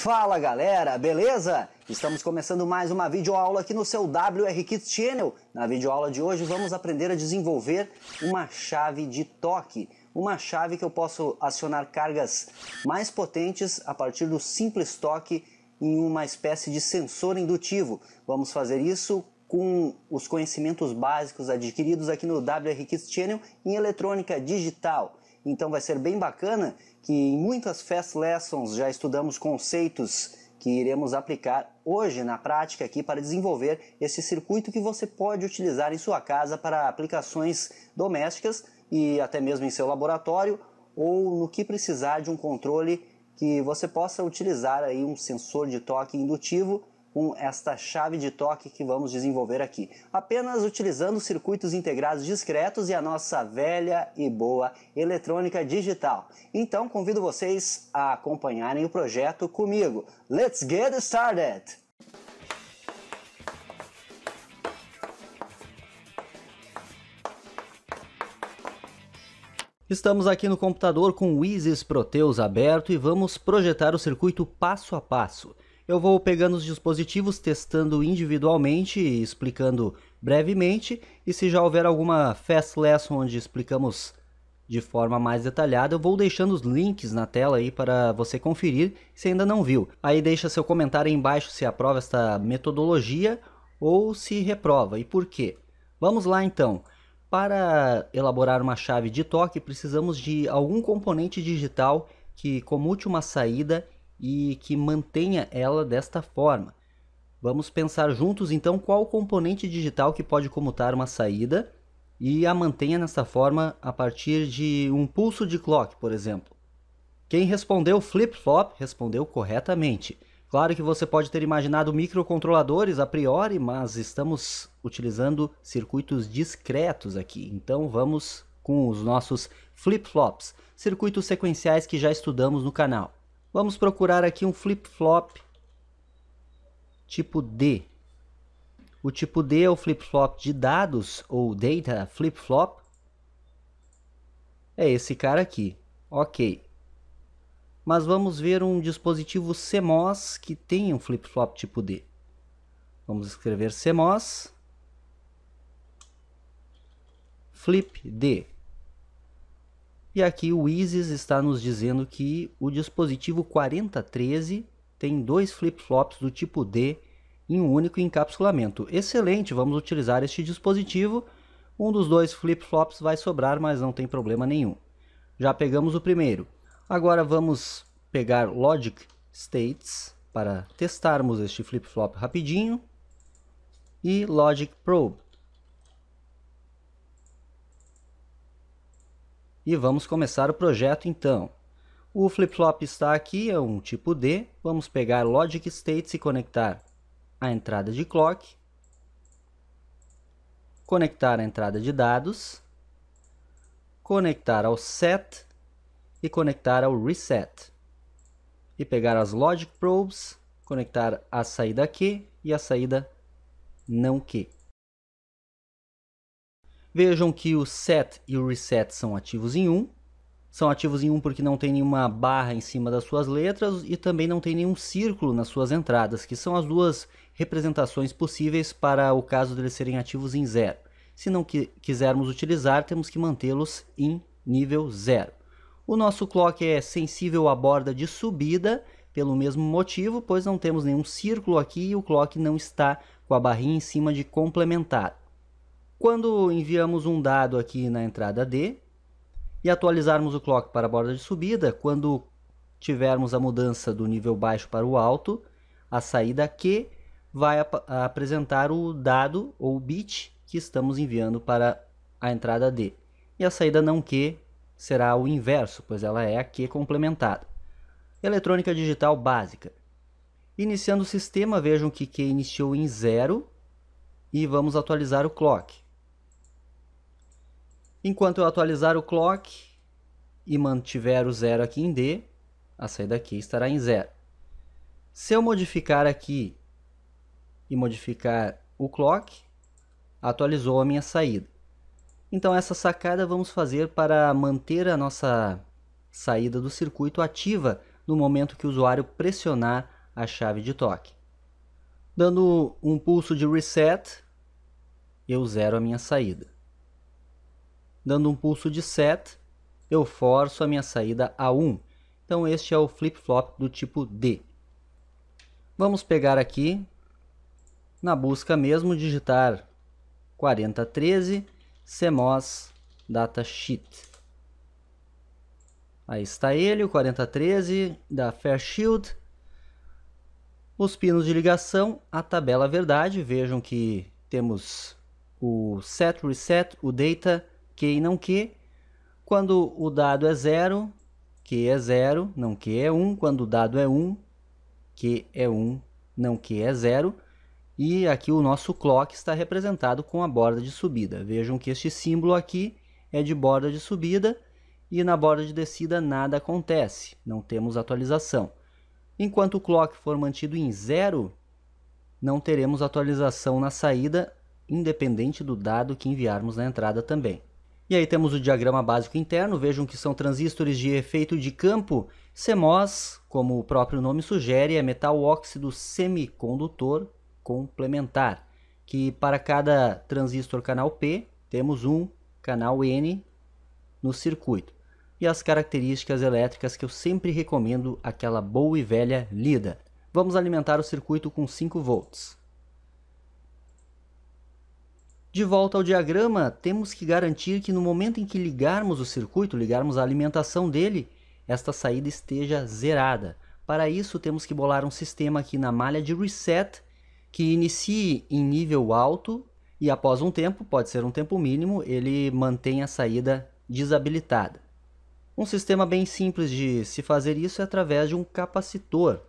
Fala galera, beleza? Estamos começando mais uma videoaula aqui no seu WR Kids Channel. Na videoaula de hoje vamos aprender a desenvolver uma chave de toque. Uma chave que eu posso acionar cargas mais potentes a partir do simples toque em uma espécie de sensor indutivo. Vamos fazer isso com os conhecimentos básicos adquiridos aqui no WR Kids Channel em eletrônica digital. Então vai ser bem bacana que em muitas Fast Lessons já estudamos conceitos que iremos aplicar hoje na prática aqui para desenvolver esse circuito que você pode utilizar em sua casa para aplicações domésticas e até mesmo em seu laboratório ou no que precisar de um controle que você possa utilizar aí um sensor de toque indutivo com esta chave de toque que vamos desenvolver aqui. Apenas utilizando circuitos integrados discretos e a nossa velha e boa eletrônica digital. Então convido vocês a acompanharem o projeto comigo. Let's get started! Estamos aqui no computador com o Isis Proteus aberto e vamos projetar o circuito passo a passo. Eu vou pegando os dispositivos, testando individualmente e explicando brevemente, e se já houver alguma Fast Lesson onde explicamos de forma mais detalhada, eu vou deixando os links na tela aí para você conferir se ainda não viu. Aí deixa seu comentário aí embaixo se aprova esta metodologia ou se reprova e por quê. Vamos lá então. Para elaborar uma chave de toque, precisamos de algum componente digital que comute uma saída e que mantenha ela desta forma. Vamos pensar juntos então qual o componente digital que pode comutar uma saída e a mantenha nessa forma a partir de um pulso de clock, por exemplo. Quem respondeu flip-flop respondeu corretamente. Claro que você pode ter imaginado microcontroladores a priori, mas estamos utilizando circuitos discretos aqui, então vamos com os nossos flip-flops, circuitos sequenciais que já estudamos no canal. Vamos procurar aqui um flip-flop tipo D. O tipo D é o flip-flop de dados ou data flip-flop. É esse cara aqui. Ok. Mas vamos ver um dispositivo CMOS que tem um flip-flop tipo D. Vamos escrever CMOS flip D. E aqui o ISIS está nos dizendo que o dispositivo 4013 tem dois flip-flops do tipo D em um único encapsulamento. Excelente, vamos utilizar este dispositivo. Um dos dois flip-flops vai sobrar, mas não tem problema nenhum. Já pegamos o primeiro. Agora vamos pegar Logic States para testarmos este flip-flop rapidinho. E Logic Probe. E vamos começar o projeto então. O flip-flop está aqui, é um tipo D. Vamos pegar Logic States e conectar a entrada de clock. Conectar a entrada de dados. Conectar ao set e conectar ao reset. E pegar as logic probes, conectar a saída Q e a saída não Q. Vejam que o set e o reset são ativos em 1. Um. São ativos em 1 um porque não tem nenhuma barra em cima das suas letras e também não tem nenhum círculo nas suas entradas, que são as duas representações possíveis para o caso deles serem ativos em 0. Se não qui quisermos utilizar, temos que mantê-los em nível 0. O nosso clock é sensível à borda de subida, pelo mesmo motivo, pois não temos nenhum círculo aqui e o clock não está com a barrinha em cima de complementar. Quando enviamos um dado aqui na entrada D e atualizarmos o clock para a borda de subida, quando tivermos a mudança do nível baixo para o alto, a saída Q vai ap apresentar o dado ou bit que estamos enviando para a entrada D. E a saída não Q será o inverso, pois ela é a Q complementada. Eletrônica digital básica. Iniciando o sistema, vejam que Q iniciou em 0 e vamos atualizar o clock. Enquanto eu atualizar o clock e mantiver o zero aqui em D, a saída aqui estará em zero. Se eu modificar aqui e modificar o clock, atualizou a minha saída. Então essa sacada vamos fazer para manter a nossa saída do circuito ativa no momento que o usuário pressionar a chave de toque. Dando um pulso de reset, eu zero a minha saída. Dando um pulso de set, eu forço a minha saída a 1. Então este é o flip-flop do tipo D. Vamos pegar aqui, na busca mesmo, digitar 4013 CMOS Datasheet. Aí está ele, o 4013 da Fairchild. Os pinos de ligação, a tabela verdade, vejam que temos o set, reset, o data, Q e não Q. Quando o dado é zero, Q é zero, não Q é 1. Um. Quando o dado é 1, um, Q é 1, um, não Q é zero. E aqui o nosso clock está representado com a borda de subida. Vejam que este símbolo aqui é de borda de subida e na borda de descida nada acontece, não temos atualização. Enquanto o clock for mantido em zero, não teremos atualização na saída, independente do dado que enviarmos na entrada também. E aí temos o diagrama básico interno, vejam que são transistores de efeito de campo. CMOS, como o próprio nome sugere, é metal óxido semicondutor complementar, que para cada transistor canal P temos um canal N no circuito. E as características elétricas que eu sempre recomendo aquela boa e velha lida. Vamos alimentar o circuito com 5 volts. De volta ao diagrama, temos que garantir que no momento em que ligarmos o circuito, ligarmos a alimentação dele, esta saída esteja zerada. Para isso, temos que bolar um sistema aqui na malha de reset que inicie em nível alto e após um tempo, pode ser um tempo mínimo, ele mantém a saída desabilitada. Um sistema bem simples de se fazer isso é através de um capacitor.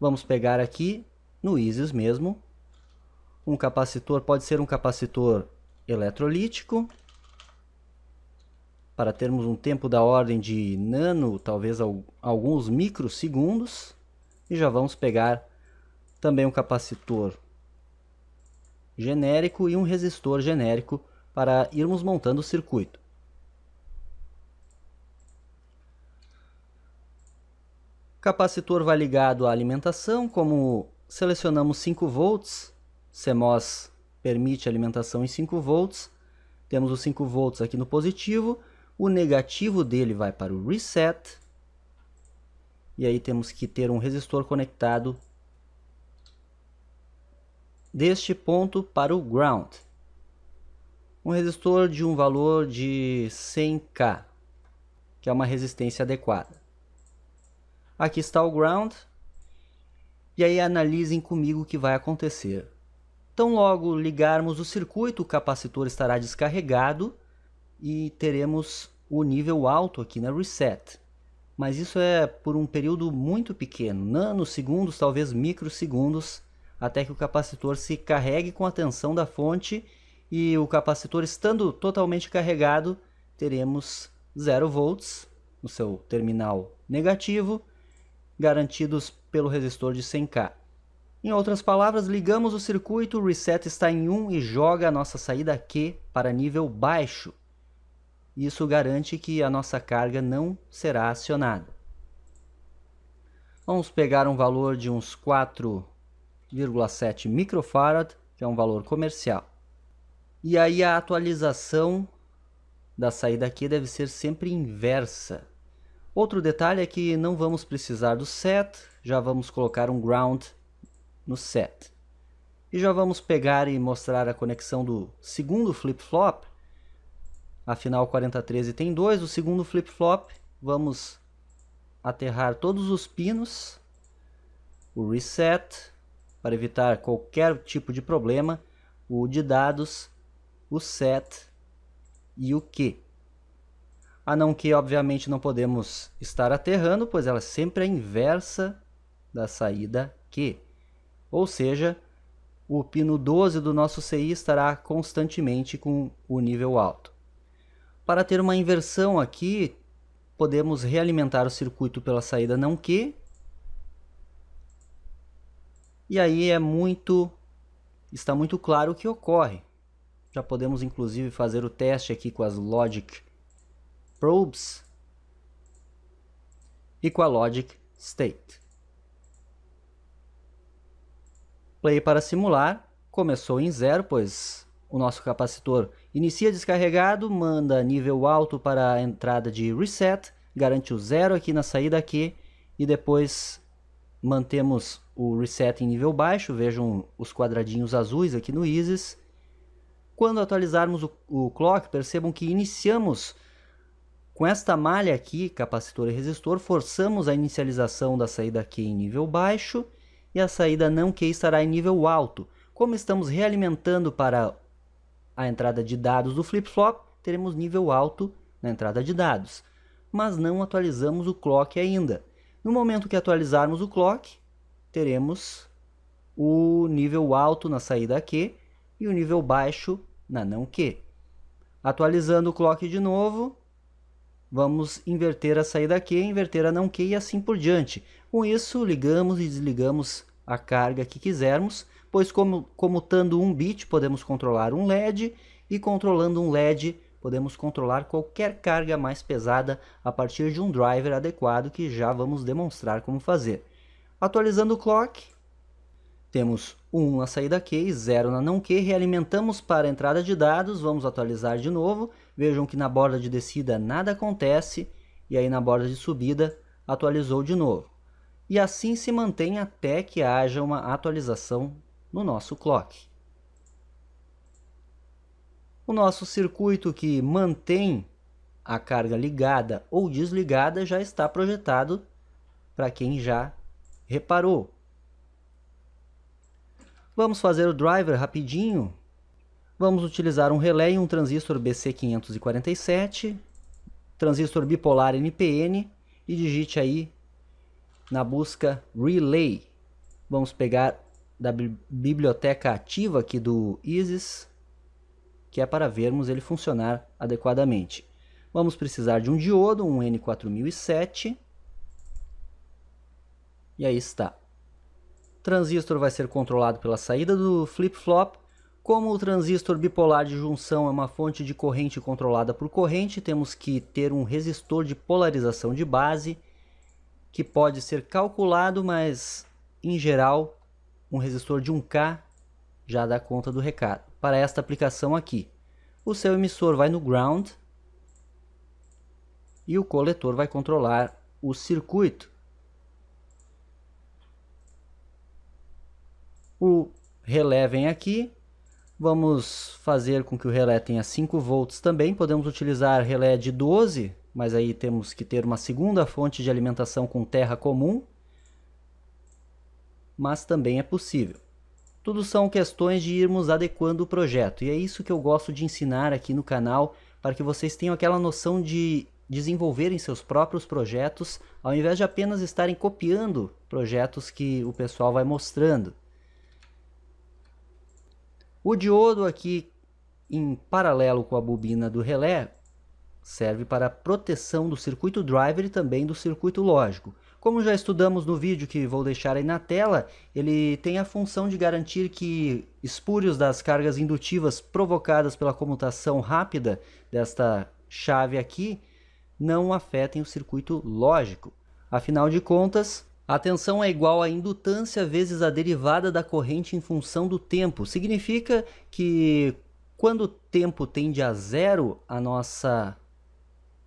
Vamos pegar aqui no ISIS mesmo, um capacitor pode ser um capacitor eletrolítico, para termos um tempo da ordem de nano, talvez alguns microsegundos. E já vamos pegar também um capacitor genérico e um resistor genérico para irmos montando o circuito. O capacitor vai ligado à alimentação, como selecionamos 5 volts, CMOS permite alimentação em 5 volts. Temos os 5 volts aqui no positivo. O negativo dele vai para o reset. E aí temos que ter um resistor conectado deste ponto para o ground. Um resistor de um valor de 100K, que é uma resistência adequada. Aqui está o ground. E aí analisem comigo o que vai acontecer. Tão logo ligarmos o circuito, o capacitor estará descarregado e teremos o nível alto aqui na né? reset. Mas isso é por um período muito pequeno, nanosegundos, talvez microsegundos, até que o capacitor se carregue com a tensão da fonte e o capacitor estando totalmente carregado, teremos 0 volts no seu terminal negativo, garantidos pelo resistor de 100K. Em outras palavras, ligamos o circuito, o reset está em 1 e joga a nossa saída Q para nível baixo. Isso garante que a nossa carga não será acionada. Vamos pegar um valor de uns 4,7 microfarad, que é um valor comercial. E aí a atualização da saída Q deve ser sempre inversa. Outro detalhe é que não vamos precisar do set, já vamos colocar um ground no set. E já vamos pegar e mostrar a conexão do segundo flip-flop. Afinal, 4013 tem dois. O segundo flip-flop, vamos aterrar todos os pinos. O reset, para evitar qualquer tipo de problema. O de dados, o set e o que. A não que, obviamente, não podemos estar aterrando, pois ela sempre é inversa da saída que. Ou seja, o pino 12 do nosso CI estará constantemente com o nível alto. Para ter uma inversão aqui, podemos realimentar o circuito pela saída não Q. E aí é muito está muito claro o que ocorre. Já podemos inclusive fazer o teste aqui com as logic probes e com a logic state. play para simular. Começou em zero, pois o nosso capacitor inicia descarregado, manda nível alto para a entrada de reset, garante o zero aqui na saída aqui e depois mantemos o reset em nível baixo, vejam os quadradinhos azuis aqui no ISIS. Quando atualizarmos o, o clock, percebam que iniciamos com esta malha aqui, capacitor e resistor, forçamos a inicialização da saída aqui em nível baixo e a saída não key estará em nível alto. Como estamos realimentando para a entrada de dados do flip-flop, teremos nível alto na entrada de dados. Mas não atualizamos o clock ainda. No momento que atualizarmos o clock, teremos o nível alto na saída Q e o nível baixo na não Q. Atualizando o clock de novo, vamos inverter a saída Q, inverter a não Q e assim por diante. Com isso, ligamos e desligamos a carga que quisermos, pois como, comutando um bit podemos controlar um LED e controlando um LED podemos controlar qualquer carga mais pesada a partir de um driver adequado que já vamos demonstrar como fazer. Atualizando o clock, temos 1 na saída Q e 0 na não Q, realimentamos para a entrada de dados, vamos atualizar de novo, vejam que na borda de descida nada acontece, e aí na borda de subida atualizou de novo e assim se mantém até que haja uma atualização no nosso clock. O nosso circuito que mantém a carga ligada ou desligada já está projetado para quem já reparou. Vamos fazer o driver rapidinho. Vamos utilizar um relé e um transistor BC547, transistor bipolar NPN e digite aí na busca Relay. Vamos pegar da biblioteca ativa aqui do ISIS, que é para vermos ele funcionar adequadamente. Vamos precisar de um diodo, um N4007. E aí está. O transistor vai ser controlado pela saída do flip-flop. Como o transistor bipolar de junção é uma fonte de corrente controlada por corrente, temos que ter um resistor de polarização de base que pode ser calculado, mas em geral um resistor de 1K já dá conta do recado. Para esta aplicação aqui, o seu emissor vai no ground e o coletor vai controlar o circuito. O relé vem aqui, vamos fazer com que o relé tenha 5 volts também, podemos utilizar relé de 12 mas aí temos que ter uma segunda fonte de alimentação com terra comum, mas também é possível. Tudo são questões de irmos adequando o projeto, e é isso que eu gosto de ensinar aqui no canal, para que vocês tenham aquela noção de desenvolverem seus próprios projetos, ao invés de apenas estarem copiando projetos que o pessoal vai mostrando. O diodo aqui em paralelo com a bobina do relé, serve para a proteção do circuito driver e também do circuito lógico. Como já estudamos no vídeo que vou deixar aí na tela, ele tem a função de garantir que espúrios das cargas indutivas provocadas pela comutação rápida desta chave aqui não afetem o circuito lógico. Afinal de contas, a tensão é igual à indutância vezes a derivada da corrente em função do tempo. Significa que quando o tempo tende a zero, a nossa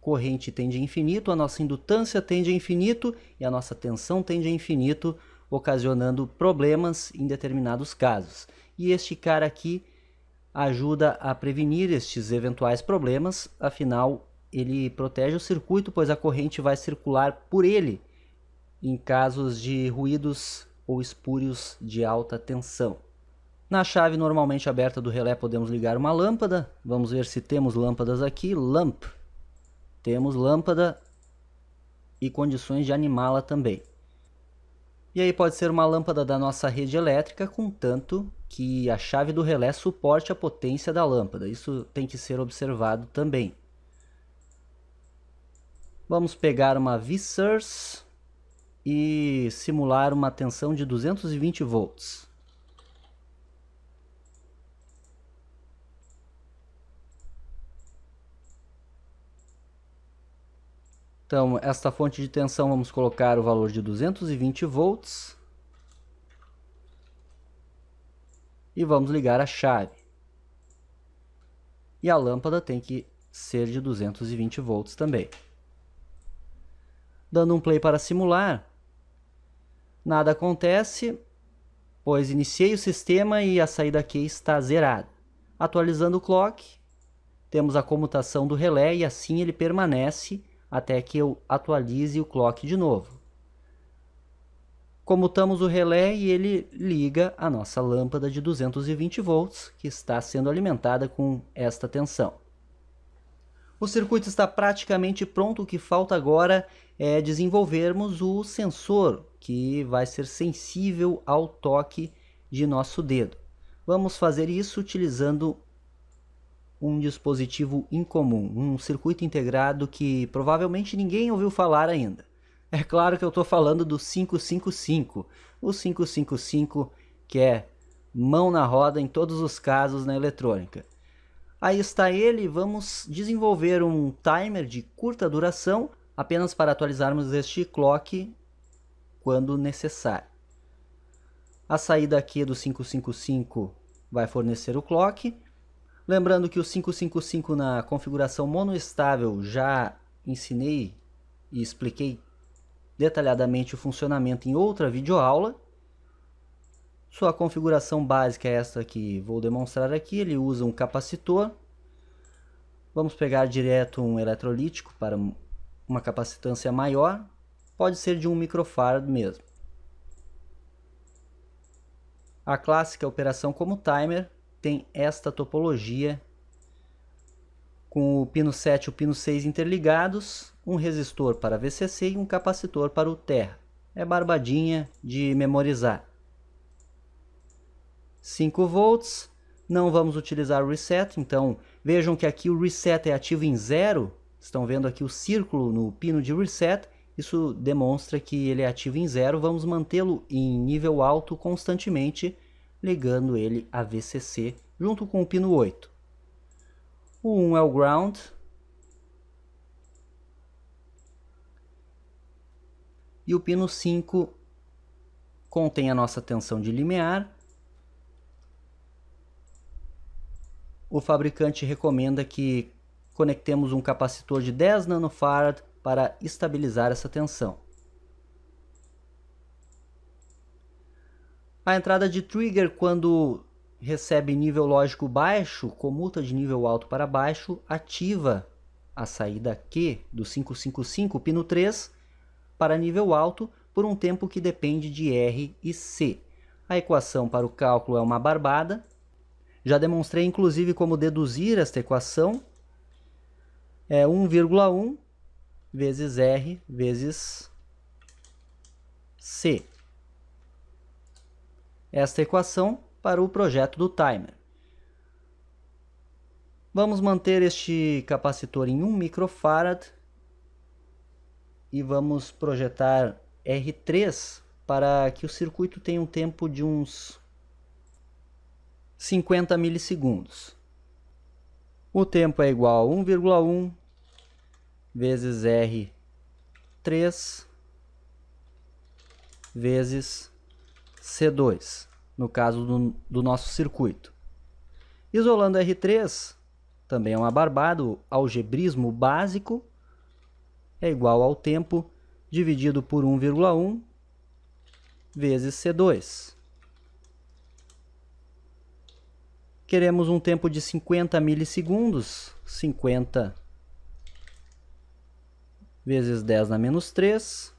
corrente tende a infinito, a nossa indutância tende a infinito e a nossa tensão tende a infinito, ocasionando problemas em determinados casos. E este cara aqui ajuda a prevenir estes eventuais problemas, afinal, ele protege o circuito, pois a corrente vai circular por ele em casos de ruídos ou espúrios de alta tensão. Na chave normalmente aberta do relé podemos ligar uma lâmpada. Vamos ver se temos lâmpadas aqui. Lamp temos lâmpada e condições de animá-la também. E aí pode ser uma lâmpada da nossa rede elétrica, contanto que a chave do relé suporte a potência da lâmpada. Isso tem que ser observado também. Vamos pegar uma v e simular uma tensão de 220 volts. Então, esta fonte de tensão vamos colocar o valor de 220 volts. E vamos ligar a chave. E a lâmpada tem que ser de 220 volts também. Dando um play para simular, nada acontece, pois iniciei o sistema e a saída aqui está zerada. Atualizando o clock, temos a comutação do relé e assim ele permanece até que eu atualize o clock de novo. Comutamos o relé e ele liga a nossa lâmpada de 220 volts, que está sendo alimentada com esta tensão. O circuito está praticamente pronto, o que falta agora é desenvolvermos o sensor que vai ser sensível ao toque de nosso dedo. Vamos fazer isso utilizando um dispositivo incomum, um circuito integrado que provavelmente ninguém ouviu falar ainda. É claro que eu estou falando do 555, o 555 que é mão na roda em todos os casos na eletrônica. Aí está ele, vamos desenvolver um timer de curta duração apenas para atualizarmos este clock quando necessário. A saída aqui do 555 vai fornecer o clock Lembrando que o 555 na configuração monoestável já ensinei e expliquei detalhadamente o funcionamento em outra videoaula. Sua configuração básica é esta que vou demonstrar aqui, ele usa um capacitor. Vamos pegar direto um eletrolítico para uma capacitância maior, pode ser de 1 microfarad mesmo. A clássica operação como timer, tem esta topologia com o pino 7 e o pino 6 interligados, um resistor para VCC e um capacitor para o terra. É barbadinha de memorizar. 5 volts, não vamos utilizar o reset, então vejam que aqui o reset é ativo em zero, estão vendo aqui o círculo no pino de reset, isso demonstra que ele é ativo em zero, vamos mantê-lo em nível alto constantemente ligando ele a VCC junto com o pino 8. O 1 é o ground. E o pino 5 contém a nossa tensão de limiar. O fabricante recomenda que conectemos um capacitor de 10 nanofarad para estabilizar essa tensão. A entrada de trigger quando recebe nível lógico baixo, comuta de nível alto para baixo, ativa a saída Q do 555 pino 3 para nível alto por um tempo que depende de R e C. A equação para o cálculo é uma barbada. Já demonstrei inclusive como deduzir esta equação. É 1,1 vezes R vezes C esta equação para o projeto do timer. Vamos manter este capacitor em 1 microfarad e vamos projetar R3 para que o circuito tenha um tempo de uns 50 milissegundos. O tempo é igual a 1,1 vezes R3 vezes C2, no caso do, do nosso circuito. Isolando R3, também é uma barbada, o algebrismo básico é igual ao tempo dividido por 1,1 vezes C2. Queremos um tempo de 50 milissegundos, 50 vezes 10 na menos 3,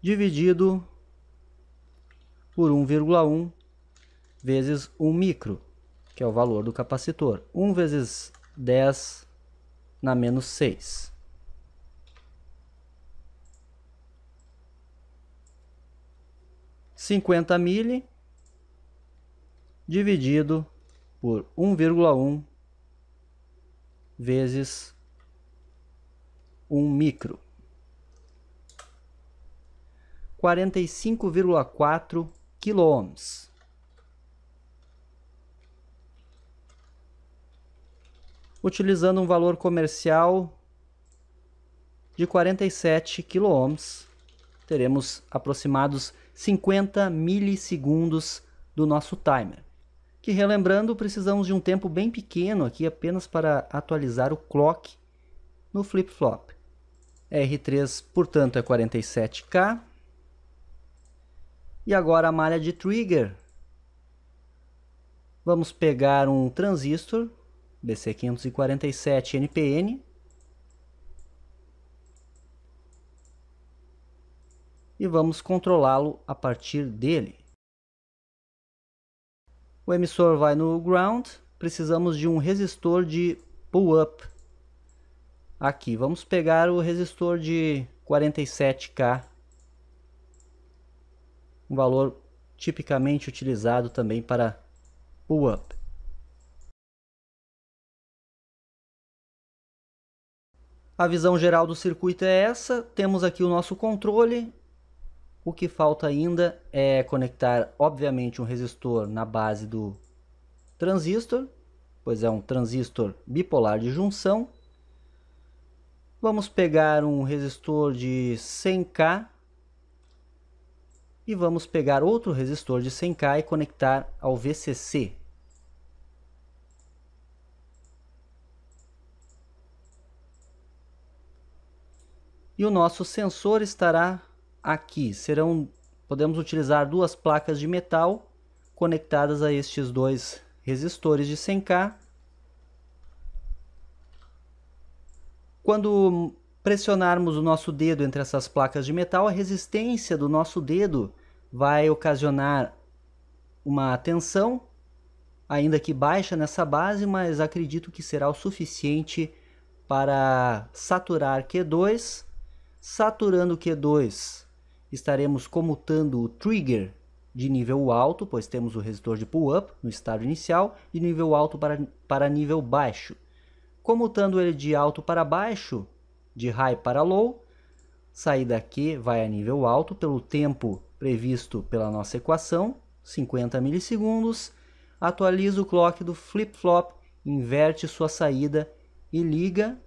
dividido por 1,1 vezes 1 micro, que é o valor do capacitor. 1 vezes 10 na menos 6. Cinquenta mili dividido por 1,1 vezes 1 micro. 45,4 quiloohms. Utilizando um valor comercial de 47 quiloohms, teremos aproximados 50 milissegundos do nosso timer. Que relembrando, precisamos de um tempo bem pequeno aqui apenas para atualizar o clock no flip-flop. R3, portanto, é 47K e agora a malha de trigger. Vamos pegar um transistor BC547NPN. E vamos controlá-lo a partir dele. O emissor vai no ground. Precisamos de um resistor de pull-up. Aqui, vamos pegar o resistor de 47K um valor tipicamente utilizado também para pull-up. A visão geral do circuito é essa, temos aqui o nosso controle, o que falta ainda é conectar, obviamente, um resistor na base do transistor, pois é um transistor bipolar de junção. Vamos pegar um resistor de 100K e vamos pegar outro resistor de 100K e conectar ao VCC. E o nosso sensor estará aqui. Serão, podemos utilizar duas placas de metal conectadas a estes dois resistores de 100K. Quando pressionarmos o nosso dedo entre essas placas de metal, a resistência do nosso dedo vai ocasionar uma tensão, ainda que baixa nessa base, mas acredito que será o suficiente para saturar Q2. Saturando Q2, estaremos comutando o trigger de nível alto, pois temos o resistor de pull-up no estado inicial, de nível alto para, para nível baixo. Comutando ele de alto para baixo, de high para low, saída Q vai a nível alto pelo tempo previsto pela nossa equação, 50 milissegundos, atualiza o clock do flip-flop, inverte sua saída e liga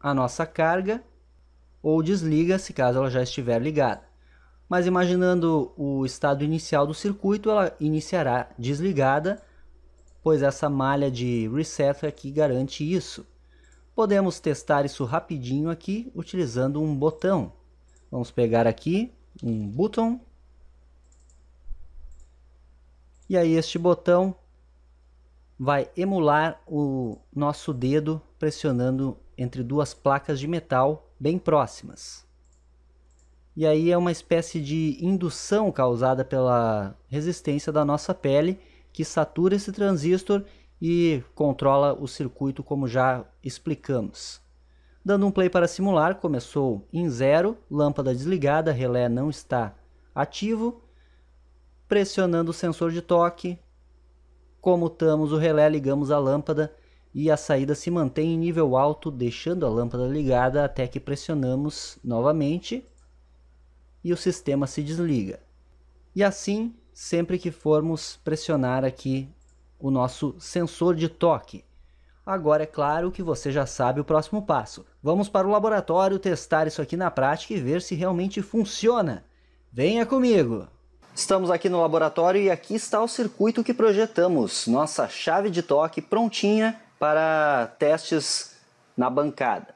a nossa carga ou desliga se caso ela já estiver ligada. Mas imaginando o estado inicial do circuito, ela iniciará desligada, pois essa malha de reset aqui garante isso. Podemos testar isso rapidinho aqui utilizando um botão. Vamos pegar aqui um button. E aí este botão vai emular o nosso dedo pressionando entre duas placas de metal bem próximas. E aí é uma espécie de indução causada pela resistência da nossa pele que satura esse transistor e controla o circuito como já explicamos. Dando um play para simular, começou em zero, lâmpada desligada, relé não está ativo. Pressionando o sensor de toque, comutamos o relé, ligamos a lâmpada e a saída se mantém em nível alto, deixando a lâmpada ligada até que pressionamos novamente e o sistema se desliga. E assim, sempre que formos pressionar aqui o nosso sensor de toque, Agora é claro que você já sabe o próximo passo. Vamos para o laboratório testar isso aqui na prática e ver se realmente funciona. Venha comigo! Estamos aqui no laboratório e aqui está o circuito que projetamos. Nossa chave de toque prontinha para testes na bancada.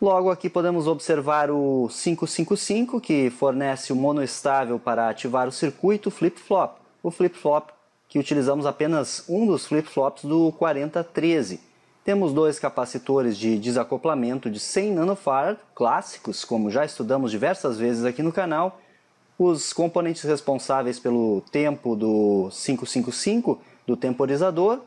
Logo aqui podemos observar o 555 que fornece o mono estável para ativar o circuito flip-flop. O flip-flop que utilizamos apenas um dos flip-flops do 4013. Temos dois capacitores de desacoplamento de 100 nanofarad, clássicos, como já estudamos diversas vezes aqui no canal. Os componentes responsáveis pelo tempo do 555 do temporizador.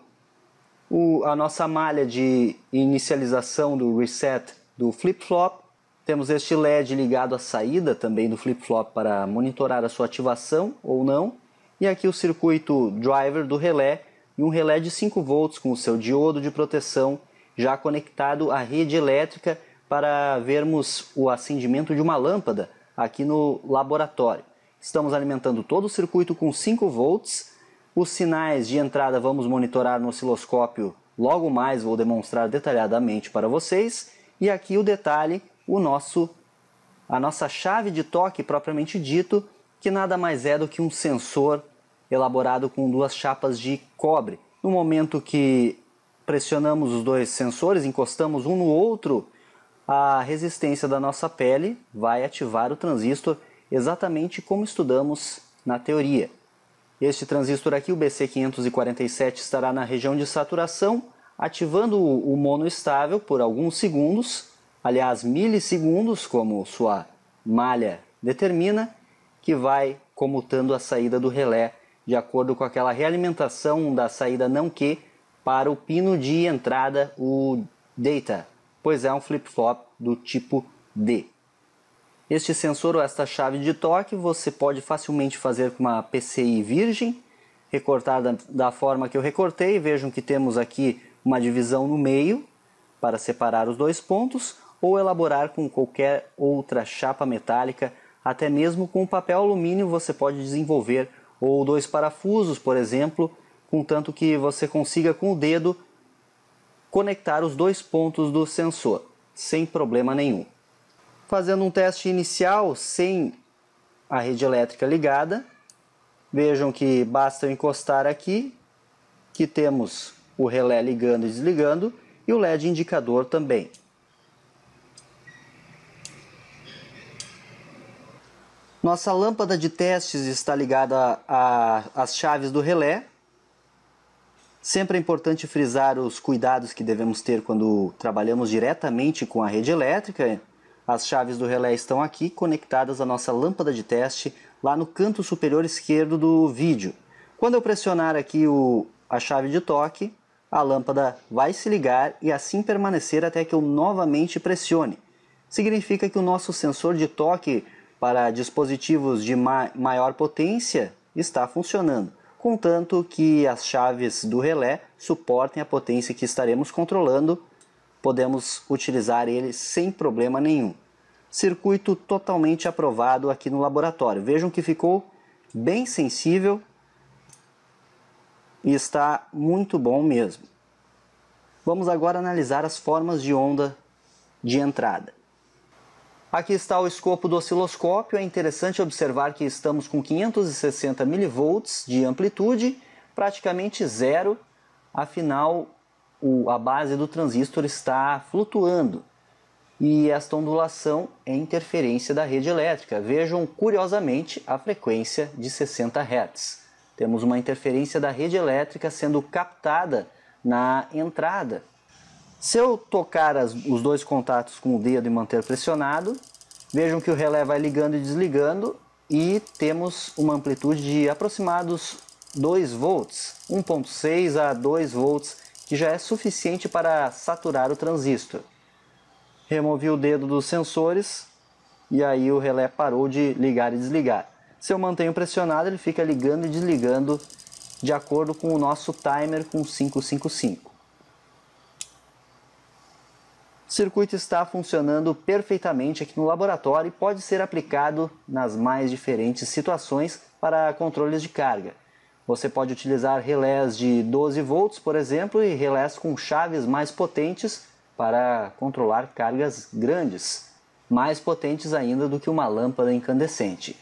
O, a nossa malha de inicialização do reset do flip-flop. Temos este LED ligado à saída também do flip-flop para monitorar a sua ativação ou não e aqui o circuito driver do relé e um relé de 5 volts com o seu diodo de proteção já conectado à rede elétrica para vermos o acendimento de uma lâmpada aqui no laboratório. Estamos alimentando todo o circuito com 5 volts. Os sinais de entrada vamos monitorar no osciloscópio logo mais, vou demonstrar detalhadamente para vocês. E aqui o detalhe, o nosso a nossa chave de toque propriamente dito, que nada mais é do que um sensor elaborado com duas chapas de cobre. No momento que pressionamos os dois sensores, encostamos um no outro, a resistência da nossa pele vai ativar o transistor exatamente como estudamos na teoria. Este transistor aqui, o BC547, estará na região de saturação, ativando o mono estável por alguns segundos, aliás, milissegundos, como sua malha determina, que vai comutando a saída do relé de acordo com aquela realimentação da saída não Q para o pino de entrada, o data, pois é um flip-flop do tipo D. Este sensor ou esta chave de toque você pode facilmente fazer com uma PCI virgem, recortada da forma que eu recortei. Vejam que temos aqui uma divisão no meio para separar os dois pontos, ou elaborar com qualquer outra chapa metálica, até mesmo com papel alumínio você pode desenvolver ou dois parafusos, por exemplo, contanto que você consiga com o dedo conectar os dois pontos do sensor, sem problema nenhum. Fazendo um teste inicial sem a rede elétrica ligada, vejam que basta eu encostar aqui, que temos o relé ligando e desligando e o LED indicador também. Nossa lâmpada de testes está ligada às chaves do relé. Sempre é importante frisar os cuidados que devemos ter quando trabalhamos diretamente com a rede elétrica. As chaves do relé estão aqui conectadas à nossa lâmpada de teste lá no canto superior esquerdo do vídeo. Quando eu pressionar aqui o, a chave de toque, a lâmpada vai se ligar e assim permanecer até que eu novamente pressione. Significa que o nosso sensor de toque para dispositivos de ma maior potência está funcionando, contanto que as chaves do relé suportem a potência que estaremos controlando, podemos utilizar ele sem problema nenhum. Circuito totalmente aprovado aqui no laboratório. Vejam que ficou bem sensível e está muito bom mesmo. Vamos agora analisar as formas de onda de entrada. Aqui está o escopo do osciloscópio. É interessante observar que estamos com 560 mV de amplitude, praticamente zero. Afinal, o, a base do transistor está flutuando. E esta ondulação é interferência da rede elétrica. Vejam curiosamente a frequência de 60 Hz. Temos uma interferência da rede elétrica sendo captada na entrada se eu tocar as, os dois contatos com o dedo e manter pressionado, vejam que o relé vai ligando e desligando e temos uma amplitude de aproximados 2 volts, 1.6 a 2 volts, que já é suficiente para saturar o transistor. Removi o dedo dos sensores e aí o relé parou de ligar e desligar. Se eu mantenho pressionado, ele fica ligando e desligando de acordo com o nosso timer com 555. O circuito está funcionando perfeitamente aqui no laboratório e pode ser aplicado nas mais diferentes situações para controles de carga. Você pode utilizar relés de 12 volts, por exemplo, e relés com chaves mais potentes para controlar cargas grandes, mais potentes ainda do que uma lâmpada incandescente.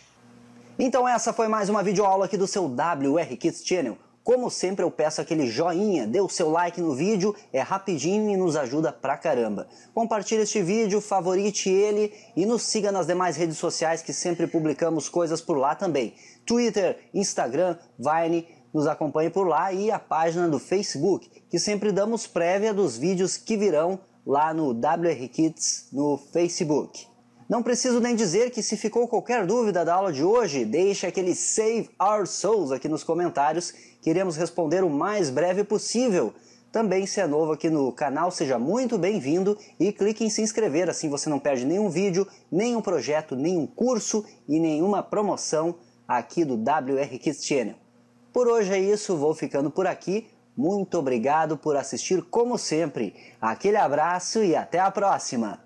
Então essa foi mais uma videoaula aqui do seu WR Kids Channel. Como sempre eu peço aquele joinha, dê o seu like no vídeo, é rapidinho e nos ajuda pra caramba. Compartilhe este vídeo, favorite ele e nos siga nas demais redes sociais que sempre publicamos coisas por lá também. Twitter, Instagram, Vine, nos acompanhe por lá e a página do Facebook, que sempre damos prévia dos vídeos que virão lá no WR Kids no Facebook. Não preciso nem dizer que se ficou qualquer dúvida da aula de hoje, deixe aquele Save Our Souls aqui nos comentários, queremos responder o mais breve possível. Também se é novo aqui no canal, seja muito bem-vindo e clique em se inscrever, assim você não perde nenhum vídeo, nenhum projeto, nenhum curso e nenhuma promoção aqui do WR Kids Channel. Por hoje é isso, vou ficando por aqui. Muito obrigado por assistir como sempre. Aquele abraço e até a próxima!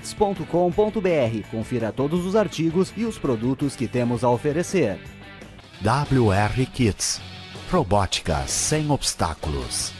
www.kits.com.br. Confira todos os artigos e os produtos que temos a oferecer. WR Kits Robótica sem obstáculos.